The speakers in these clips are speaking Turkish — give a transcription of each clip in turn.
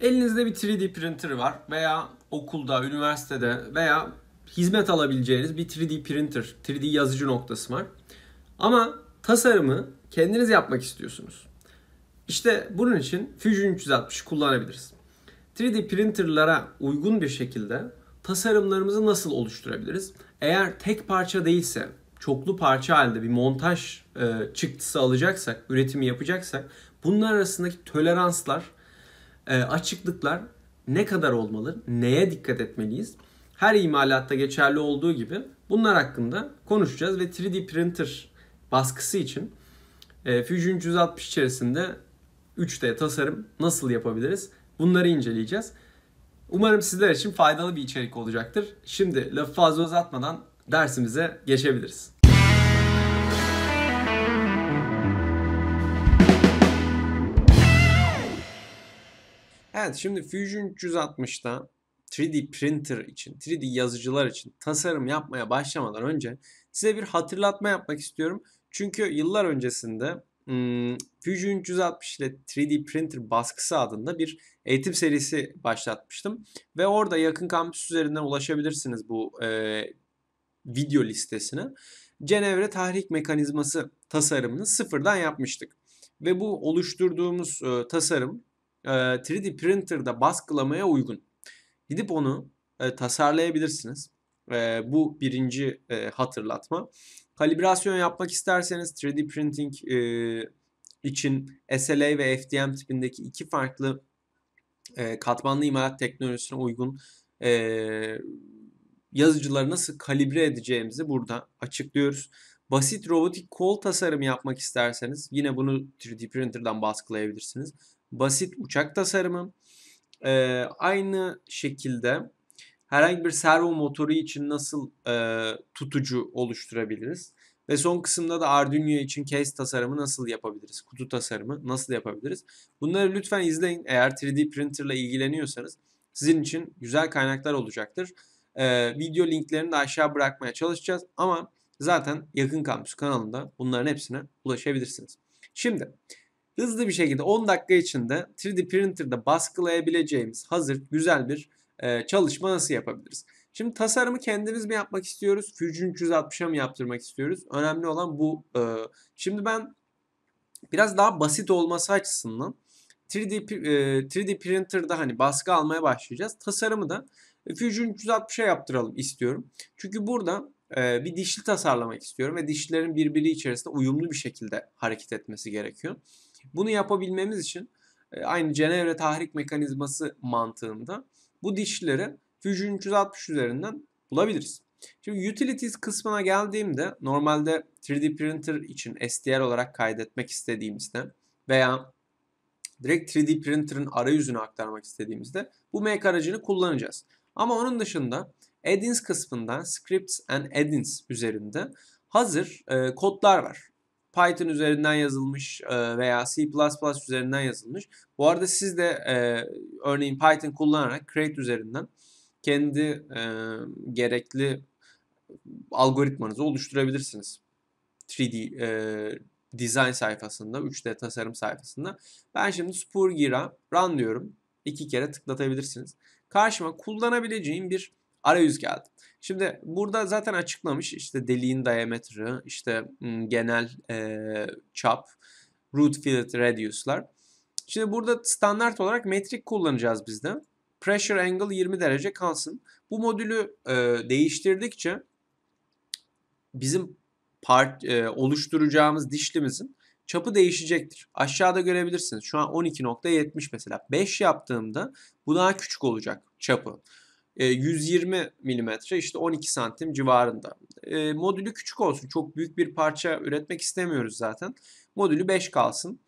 Elinizde bir 3D printer var veya okulda, üniversitede veya hizmet alabileceğiniz bir 3D printer, 3D yazıcı noktası var. Ama tasarımı kendiniz yapmak istiyorsunuz. İşte bunun için Fusion 360 kullanabiliriz. 3D printerlara uygun bir şekilde tasarımlarımızı nasıl oluşturabiliriz? Eğer tek parça değilse, çoklu parça halinde bir montaj e, çıktısı alacaksak, üretimi yapacaksak bunlar arasındaki toleranslar e, açıklıklar ne kadar olmalı, neye dikkat etmeliyiz? Her imalatta geçerli olduğu gibi bunlar hakkında konuşacağız ve 3D printer baskısı için e, Fusion 360 içerisinde 3D tasarım nasıl yapabiliriz? Bunları inceleyeceğiz. Umarım sizler için faydalı bir içerik olacaktır. Şimdi lafı fazla uzatmadan dersimize geçebiliriz. Evet şimdi Fusion 360'da 3D printer için, 3D yazıcılar için tasarım yapmaya başlamadan önce size bir hatırlatma yapmak istiyorum. Çünkü yıllar öncesinde hmm, Fusion 360 ile 3D Printer baskısı adında bir eğitim serisi başlatmıştım. Ve orada yakın kampüs üzerinden ulaşabilirsiniz bu e, video listesine. Cenevre tahrik mekanizması tasarımını sıfırdan yapmıştık. Ve bu oluşturduğumuz e, tasarım 3D printer'da baskılamaya uygun. Gidip onu e, tasarlayabilirsiniz. E, bu birinci e, hatırlatma. Kalibrasyon yapmak isterseniz 3D printing e, için SLA ve FDM tipindeki iki farklı e, katmanlı imalat teknolojisine uygun e, yazıcıları nasıl kalibre edeceğimizi burada açıklıyoruz. Basit robotik kol tasarımı yapmak isterseniz yine bunu 3D printer'dan baskılayabilirsiniz basit uçak tasarımı. E, aynı şekilde herhangi bir servo motoru için nasıl e, tutucu oluşturabiliriz? Ve son kısımda da Arduino için case tasarımı nasıl yapabiliriz? Kutu tasarımı nasıl yapabiliriz? Bunları lütfen izleyin. Eğer 3D printer ile ilgileniyorsanız sizin için güzel kaynaklar olacaktır. Ee, video linklerini de aşağı bırakmaya çalışacağız. Ama zaten Yakın Kampüs kanalında bunların hepsine ulaşabilirsiniz. Şimdi hızlı bir şekilde 10 dakika içinde 3D printer'da baskılayabileceğimiz hazır güzel bir e, çalışma nasıl yapabiliriz? Şimdi tasarımı kendimiz mi yapmak istiyoruz? Fusion 360'a mı yaptırmak istiyoruz? Önemli olan bu. E, şimdi ben biraz daha basit olması açısından 3D, e, 3D printer'da hani baskı almaya başlayacağız. Tasarımı da e, Fusion 360'a yaptıralım istiyorum. Çünkü burada e, bir dişli tasarlamak istiyorum ve dişlerin birbiri içerisinde uyumlu bir şekilde hareket etmesi gerekiyor. Bunu yapabilmemiz için e, aynı Cenevre tahrik mekanizması mantığında bu dişleri Fusion 360 üzerinden bulabiliriz. Şimdi utilities kısmına geldiğimde normalde 3D printer için STL olarak kaydetmek istediğimizde veya direkt 3D printer'ın arayüzünü aktarmak istediğimizde bu make aracını kullanacağız. Ama onun dışında add-ins kısmından scripts and add-ins üzerinde hazır e, kodlar var. Python üzerinden yazılmış e, veya C++ üzerinden yazılmış. Bu arada siz de e, örneğin Python kullanarak Create üzerinden kendi e, gerekli algoritmanızı oluşturabilirsiniz. 3D design sayfasında, 3D tasarım sayfasında. Ben şimdi Spurgira run diyorum. İki kere tıklatabilirsiniz. Karşıma kullanabileceğim bir arayüz geldi. Şimdi burada zaten açıklamış işte deliğin diametre, işte genel e, çap, root fillet radius'lar. Şimdi burada standart olarak metrik kullanacağız biz de. Pressure angle 20 derece kalsın. Bu modülü e, değiştirdikçe bizim part e, oluşturacağımız dişlimizin çapı değişecektir. Aşağıda görebilirsiniz. Şu an 12.70 mesela. 5 yaptığımda bu daha küçük olacak çapı. 120 e, milimetre işte 12 santim civarında. E, modülü küçük olsun. Çok büyük bir parça üretmek istemiyoruz zaten. Modülü 5 kalsın.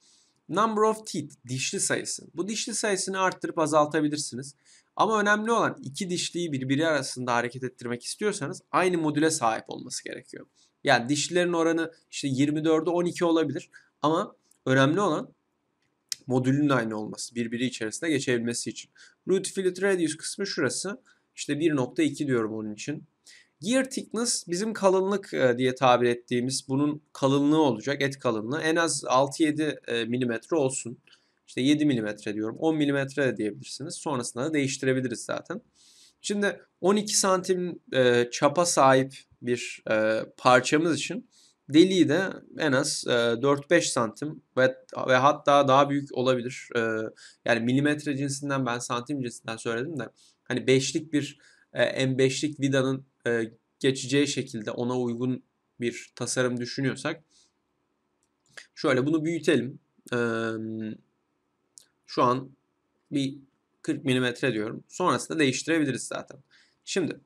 Number of teeth, dişli sayısı. Bu dişli sayısını arttırıp azaltabilirsiniz. Ama önemli olan iki dişliyi birbiri arasında hareket ettirmek istiyorsanız aynı modüle sahip olması gerekiyor. Yani dişlilerin oranı işte 24'e 12 olabilir ama önemli olan modülün aynı olması, birbiri içerisinde geçebilmesi için. Root Fillet Radius kısmı şurası. İşte 1.2 diyorum onun için. Gear thickness bizim kalınlık e, diye tabir ettiğimiz bunun kalınlığı olacak. Et kalınlığı en az 6-7 e, mm olsun. İşte 7 mm diyorum. 10 mm de diyebilirsiniz. Sonrasında da değiştirebiliriz zaten. Şimdi 12 santim e, çapa sahip bir parçamız için Deliği de en az e, 4-5 santim ve, ve hatta daha büyük olabilir. yani milimetre cinsinden ben santim cinsinden söyledim de hani beşlik bir M5'lik vidanın geçeceği şekilde ona uygun bir tasarım düşünüyorsak şöyle bunu büyütelim. şu an bir 40 milimetre diyorum. Sonrasında değiştirebiliriz zaten. Şimdi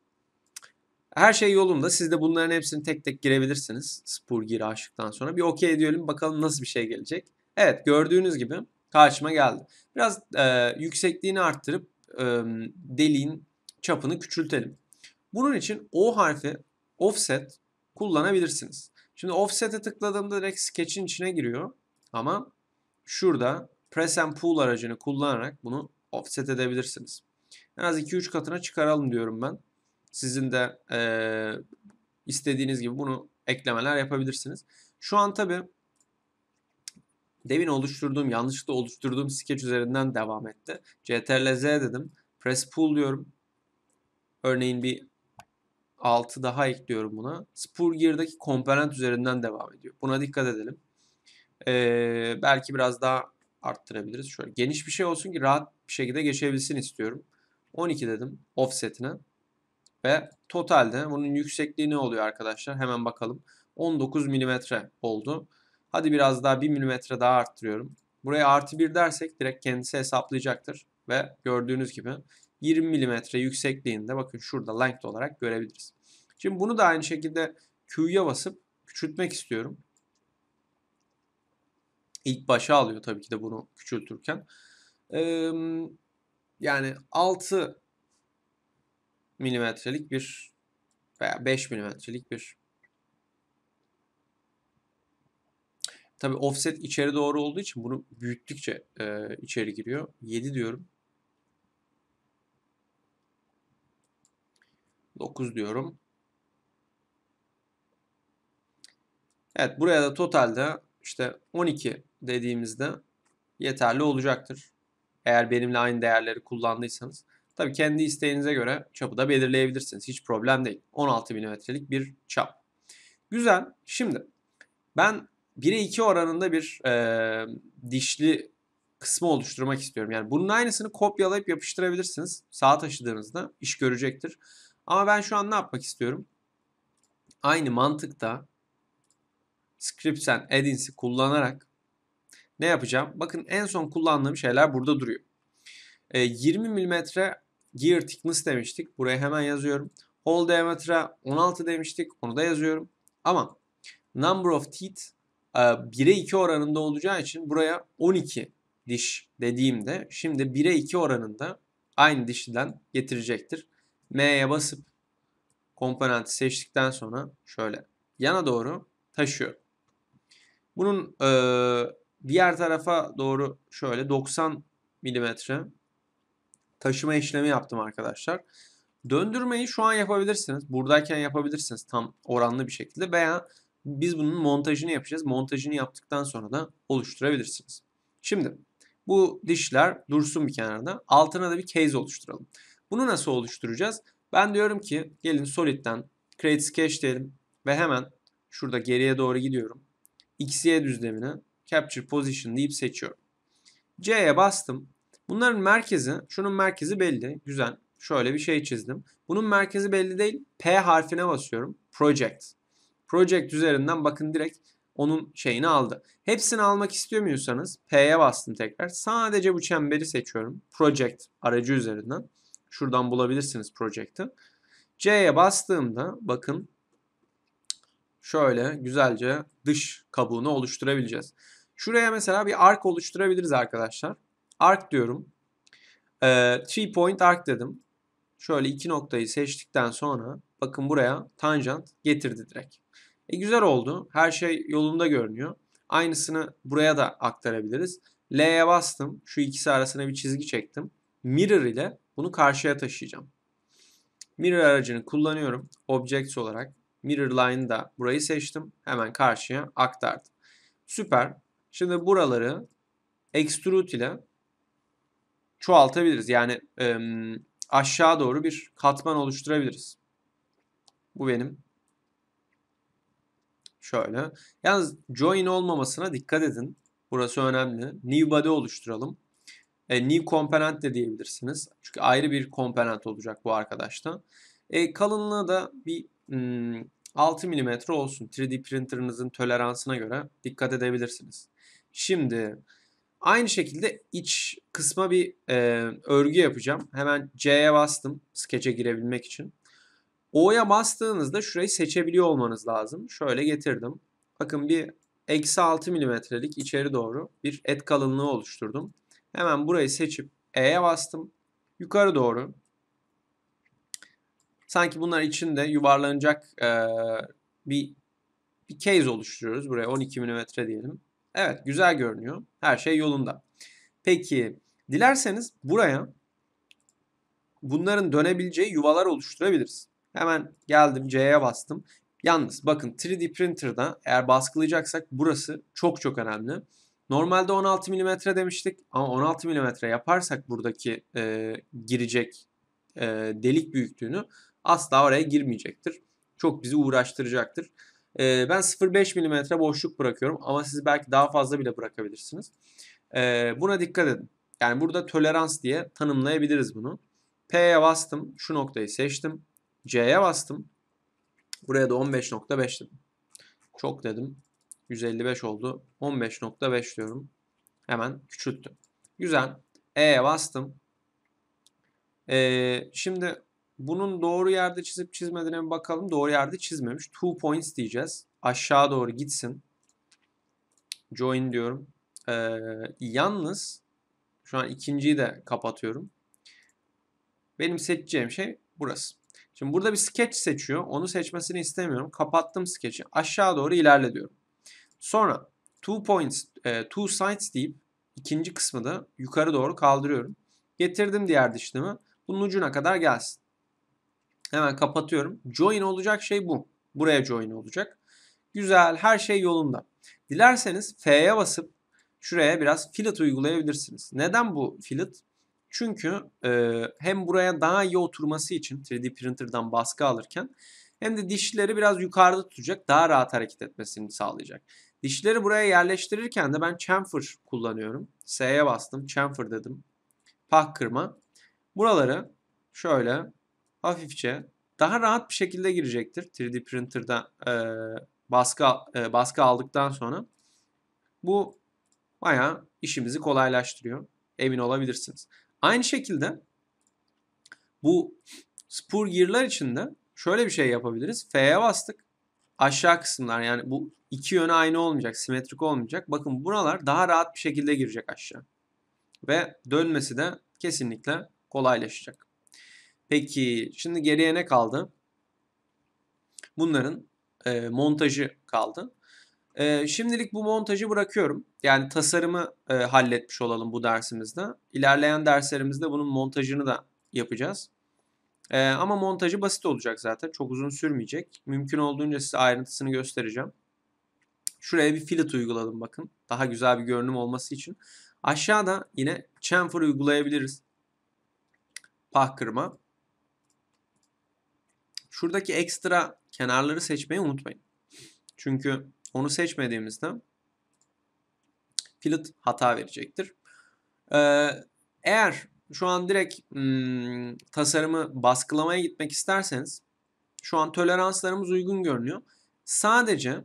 her şey yolunda. Siz de bunların hepsini tek tek girebilirsiniz. Spur gir aşıktan sonra. Bir okey diyelim bakalım nasıl bir şey gelecek. Evet gördüğünüz gibi karşıma geldi. Biraz e, yüksekliğini arttırıp e, deliğin çapını küçültelim. Bunun için O harfi offset kullanabilirsiniz. Şimdi offset'e tıkladığımda direkt sketch'in içine giriyor. Ama şurada press and pull aracını kullanarak bunu offset edebilirsiniz. En az 2-3 katına çıkaralım diyorum ben. Sizin de e, istediğiniz gibi bunu eklemeler yapabilirsiniz. Şu an tabi demin oluşturduğum, yanlışlıkla oluşturduğum skeç üzerinden devam etti. CTRL-Z dedim. Press pull diyorum. Örneğin bir 6 daha ekliyorum buna. Spur Spurgier'daki komponent üzerinden devam ediyor. Buna dikkat edelim. Ee, belki biraz daha arttırabiliriz. Şöyle geniş bir şey olsun ki rahat bir şekilde geçebilsin istiyorum. 12 dedim offsetine. Ve totalde bunun yüksekliği ne oluyor arkadaşlar? Hemen bakalım. 19 mm oldu. Hadi biraz daha 1 mm daha arttırıyorum. Buraya artı 1 dersek direkt kendisi hesaplayacaktır. Ve gördüğünüz gibi 20 mm yüksekliğinde bakın şurada length olarak görebiliriz. Şimdi bunu da aynı şekilde Q'ya basıp küçültmek istiyorum. İlk başa alıyor tabii ki de bunu küçültürken. Ee, yani 6 milimetrelik bir veya 5 milimetrelik bir. Tabi offset içeri doğru olduğu için bunu büyüttükçe e, içeri giriyor. 7 diyorum. 9 diyorum. Evet buraya da totalde işte 12 dediğimizde yeterli olacaktır. Eğer benimle aynı değerleri kullandıysanız. Tabi kendi isteğinize göre çapı da belirleyebilirsiniz. Hiç problem değil. 16 milimetrelik bir çap. Güzel. Şimdi ben 1'e 2 oranında bir e, dişli kısmı oluşturmak istiyorum. Yani bunun aynısını kopyalayıp yapıştırabilirsiniz. Sağa taşıdığınızda iş görecektir. Ama ben şu an ne yapmak istiyorum? Aynı mantıkta scripts and addins'i kullanarak ne yapacağım? Bakın en son kullandığım şeyler burada duruyor. 20 milimetre Gear thickness demiştik. Buraya hemen yazıyorum. Hole diametra 16 demiştik. Onu da yazıyorum. Ama number of teeth 1'e 2 oranında olacağı için buraya 12 diş dediğimde şimdi 1'e 2 oranında aynı dişiden getirecektir. M'ye basıp komponenti seçtikten sonra şöyle yana doğru taşıyor. Bunun e, diğer tarafa doğru şöyle 90 milimetre taşıma işlemi yaptım arkadaşlar. Döndürmeyi şu an yapabilirsiniz. Buradayken yapabilirsiniz tam oranlı bir şekilde veya biz bunun montajını yapacağız. Montajını yaptıktan sonra da oluşturabilirsiniz. Şimdi bu dişler dursun bir kenarda. Altına da bir case oluşturalım. Bunu nasıl oluşturacağız? Ben diyorum ki gelin solid'ten Create Sketch diyelim ve hemen şurada geriye doğru gidiyorum. XY düzlemini Capture Position deyip seçiyorum. C'ye bastım. Bunların merkezi, şunun merkezi belli. Güzel. Şöyle bir şey çizdim. Bunun merkezi belli değil. P harfine basıyorum. Project. Project üzerinden bakın direkt onun şeyini aldı. Hepsini almak istemiyorsanız P'ye bastım tekrar. Sadece bu çemberi seçiyorum. Project aracı üzerinden. Şuradan bulabilirsiniz Project'ı. C'ye bastığımda bakın şöyle güzelce dış kabuğunu oluşturabileceğiz. Şuraya mesela bir ark oluşturabiliriz arkadaşlar. Arc diyorum. E, three point arc dedim. Şöyle iki noktayı seçtikten sonra bakın buraya tangent getirdi direkt. E, güzel oldu. Her şey yolunda görünüyor. Aynısını buraya da aktarabiliriz. L'ye bastım. Şu ikisi arasına bir çizgi çektim. Mirror ile bunu karşıya taşıyacağım. Mirror aracını kullanıyorum. Object olarak. Mirror line'ı da burayı seçtim. Hemen karşıya aktardım. Süper. Şimdi buraları extrude ile çoğaltabiliriz. Yani e, aşağı doğru bir katman oluşturabiliriz. Bu benim. Şöyle. Yalnız join olmamasına dikkat edin. Burası önemli. New body oluşturalım. E, new komponent de diyebilirsiniz. Çünkü ayrı bir komponent olacak bu arkadaşta. E, kalınlığı da bir hmm, 6 mm olsun. 3D printer'ınızın toleransına göre dikkat edebilirsiniz. Şimdi Aynı şekilde iç kısma bir e, örgü yapacağım. Hemen C'ye bastım sketch'e girebilmek için. O'ya bastığınızda şurayı seçebiliyor olmanız lazım. Şöyle getirdim. Bakın bir eksi 6 milimetrelik içeri doğru bir et kalınlığı oluşturdum. Hemen burayı seçip E'ye bastım. Yukarı doğru. Sanki bunlar içinde yuvarlanacak e, bir, bir case oluşturuyoruz. Buraya 12 milimetre diyelim. Evet güzel görünüyor. Her şey yolunda. Peki dilerseniz buraya bunların dönebileceği yuvalar oluşturabiliriz. Hemen geldim C'ye bastım. Yalnız bakın 3D printer'da eğer baskılayacaksak burası çok çok önemli. Normalde 16 mm demiştik ama 16 mm yaparsak buradaki e, girecek e, delik büyüklüğünü asla oraya girmeyecektir. Çok bizi uğraştıracaktır. E, ben 0.5 mm boşluk bırakıyorum ama siz belki daha fazla bile bırakabilirsiniz. E, buna dikkat edin. Yani burada tolerans diye tanımlayabiliriz bunu. P'ye bastım. Şu noktayı seçtim. C'ye bastım. Buraya da 15.5 dedim. Çok dedim. 155 oldu. 15.5 diyorum. Hemen küçülttüm. Güzel. E'ye bastım. Ee, şimdi bunun doğru yerde çizip çizmediğine bir bakalım. Doğru yerde çizmemiş. Two points diyeceğiz. Aşağı doğru gitsin. Join diyorum. Ee, yalnız şu an ikinciyi de kapatıyorum. Benim seçeceğim şey burası. Şimdi burada bir sketch seçiyor. Onu seçmesini istemiyorum. Kapattım sketch'i. Aşağı doğru ilerle Sonra two points, e, two sides deyip ikinci kısmı da yukarı doğru kaldırıyorum. Getirdim diğer dişlimi. Bunun ucuna kadar gelsin. Hemen kapatıyorum. Join olacak şey bu. Buraya join olacak. Güzel her şey yolunda. Dilerseniz F'ye basıp şuraya biraz fillet uygulayabilirsiniz. Neden bu fillet? Çünkü e, hem buraya daha iyi oturması için 3D printer'dan baskı alırken hem de dişleri biraz yukarıda tutacak daha rahat hareket etmesini sağlayacak. Dişleri buraya yerleştirirken de ben chamfer kullanıyorum. S'ye bastım chamfer dedim. Pak kırma. Buraları şöyle hafifçe daha rahat bir şekilde girecektir 3D printer'da e, baskı e, baskı aldıktan sonra. Bu baya işimizi kolaylaştırıyor. Emin olabilirsiniz. Aynı şekilde bu spur girler için de şöyle bir şey yapabiliriz. F'ye bastık. Aşağı kısımlar yani bu iki yöne aynı olmayacak, simetrik olmayacak. Bakın buralar daha rahat bir şekilde girecek aşağı. Ve dönmesi de kesinlikle kolaylaşacak. Peki şimdi geriye ne kaldı? Bunların e, montajı kaldı. E, şimdilik bu montajı bırakıyorum. Yani tasarımı e, halletmiş olalım bu dersimizde. İlerleyen derslerimizde bunun montajını da yapacağız. E, ama montajı basit olacak zaten. Çok uzun sürmeyecek. Mümkün olduğunca size ayrıntısını göstereceğim. Şuraya bir fillet uyguladım bakın. Daha güzel bir görünüm olması için. Aşağıda yine chamfer uygulayabiliriz. Pah kırma. Şuradaki ekstra kenarları seçmeyi unutmayın. Çünkü onu seçmediğimizde filet hata verecektir. Ee, eğer şu an direkt ım, hmm, tasarımı baskılamaya gitmek isterseniz şu an toleranslarımız uygun görünüyor. Sadece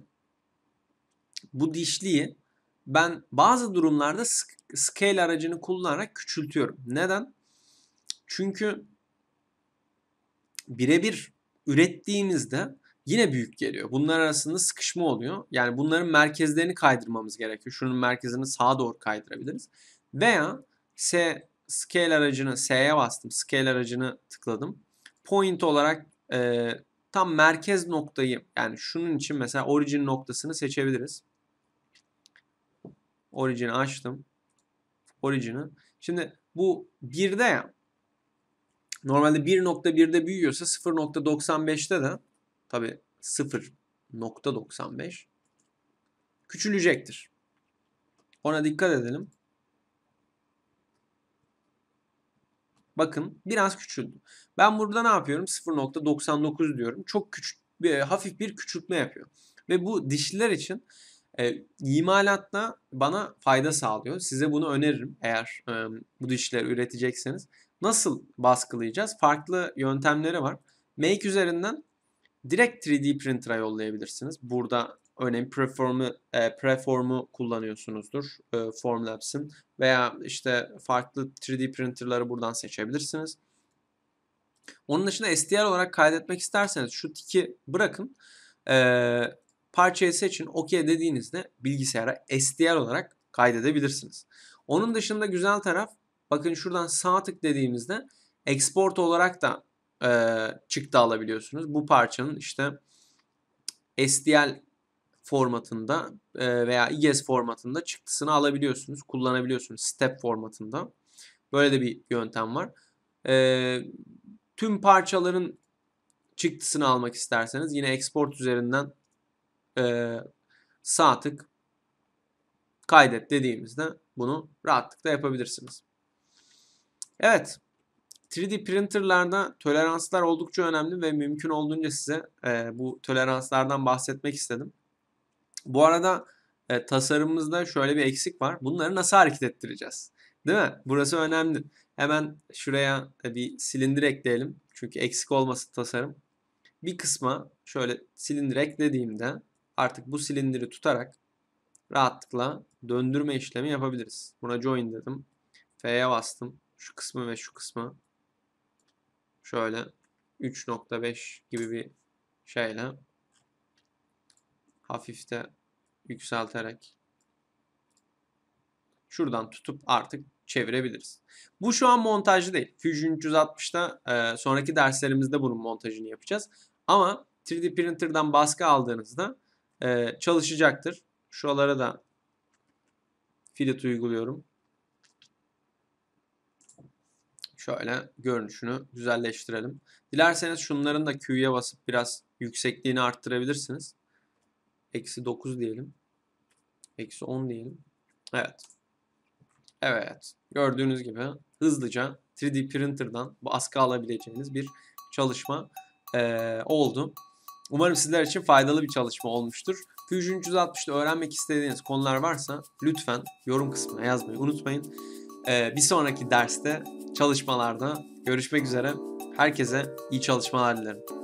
bu dişliği ben bazı durumlarda scale aracını kullanarak küçültüyorum. Neden? Çünkü birebir ürettiğimizde yine büyük geliyor. Bunlar arasında sıkışma oluyor. Yani bunların merkezlerini kaydırmamız gerekiyor. Şunun merkezini sağa doğru kaydırabiliriz. Veya S scale aracını S'ye bastım. Scale aracını tıkladım. Point olarak e, tam merkez noktayı yani şunun için mesela origin noktasını seçebiliriz. Origin'i açtım. Origin'i. Şimdi bu birde ya Normalde 1.1'de büyüyorsa 0.95'te de tabi 0.95 küçülecektir. Ona dikkat edelim. Bakın biraz küçüldü. Ben burada ne yapıyorum? 0.99 diyorum. Çok küçük, bir, e, hafif bir küçültme yapıyor. Ve bu dişliler için e, imalatta bana fayda sağlıyor. Size bunu öneririm eğer e, bu dişleri üretecekseniz. Nasıl baskılayacağız? Farklı yöntemleri var. Make üzerinden direkt 3D printer'a yollayabilirsiniz. Burada örneğin preform'u e, preform'u kullanıyorsunuzdur e, Formlabs'in veya işte farklı 3D printer'ları buradan seçebilirsiniz. Onun dışında STR olarak kaydetmek isterseniz şu tiki bırakın. E, parçayı seçin. OK dediğinizde bilgisayara STR olarak kaydedebilirsiniz. Onun dışında güzel taraf Bakın şuradan sağ tık dediğimizde export olarak da e, çıktı alabiliyorsunuz. Bu parçanın işte SDL formatında e, veya IGES formatında çıktısını alabiliyorsunuz. Kullanabiliyorsunuz step formatında. Böyle de bir yöntem var. E, tüm parçaların çıktısını almak isterseniz yine export üzerinden e, sağ tık kaydet dediğimizde bunu rahatlıkla yapabilirsiniz. Evet. 3D printerlarda toleranslar oldukça önemli ve mümkün olduğunca size e, bu toleranslardan bahsetmek istedim. Bu arada e, tasarımımızda şöyle bir eksik var. Bunları nasıl hareket ettireceğiz? Değil mi? Burası önemli. Hemen şuraya e, bir silindir ekleyelim. Çünkü eksik olması tasarım. Bir kısma şöyle silindir eklediğimde artık bu silindiri tutarak rahatlıkla döndürme işlemi yapabiliriz. Buna join dedim. F'ye bastım şu kısmı ve şu kısmı şöyle 3.5 gibi bir şeyle hafifte yükselterek şuradan tutup artık çevirebiliriz. Bu şu an montajlı değil. Fusion 360'da e, sonraki derslerimizde bunun montajını yapacağız. Ama 3D printer'dan baskı aldığınızda e, çalışacaktır. Şuralara da filet uyguluyorum. şöyle görünüşünü güzelleştirelim. Dilerseniz şunların da Q'ye basıp biraz yüksekliğini arttırabilirsiniz. Eksi 9 diyelim. Eksi 10 diyelim. Evet. Evet. Gördüğünüz gibi hızlıca 3D printer'dan baskı alabileceğiniz bir çalışma ee, oldu. Umarım sizler için faydalı bir çalışma olmuştur. Fusion 360'da öğrenmek istediğiniz konular varsa lütfen yorum kısmına yazmayı unutmayın. Ee, bir sonraki derste çalışmalarda görüşmek üzere. Herkese iyi çalışmalar dilerim.